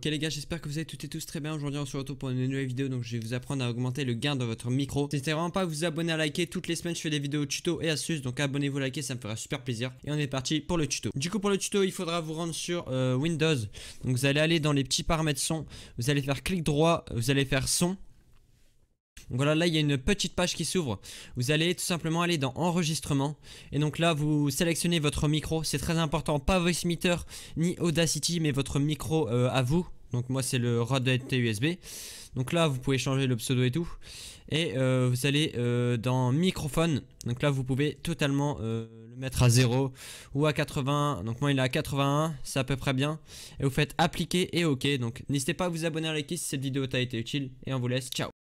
Ok les gars, j'espère que vous allez toutes et tous très bien. Aujourd'hui, on se retrouve pour une nouvelle vidéo. Donc, je vais vous apprendre à augmenter le gain de votre micro. N'hésitez vraiment pas à vous abonner, à liker. Toutes les semaines, je fais des vidéos tuto et astuces. Donc, abonnez-vous, liker ça me fera super plaisir. Et on est parti pour le tuto. Du coup, pour le tuto, il faudra vous rendre sur euh, Windows. Donc, vous allez aller dans les petits paramètres son. Vous allez faire clic droit. Vous allez faire son. Donc voilà, là il y a une petite page qui s'ouvre. Vous allez tout simplement aller dans enregistrement. Et donc là, vous sélectionnez votre micro. C'est très important, pas VoiceMeter ni Audacity, mais votre micro euh, à vous. Donc moi c'est le Rode NT-USB. Donc là vous pouvez changer le pseudo et tout. Et euh, vous allez euh, dans microphone. Donc là vous pouvez totalement le mettre à 0 ou à 80. Donc moi il est à 81, c'est à peu près bien. Et vous faites appliquer et ok. Donc n'hésitez pas à vous abonner à l'équipe si cette vidéo t'a été utile. Et on vous laisse. Ciao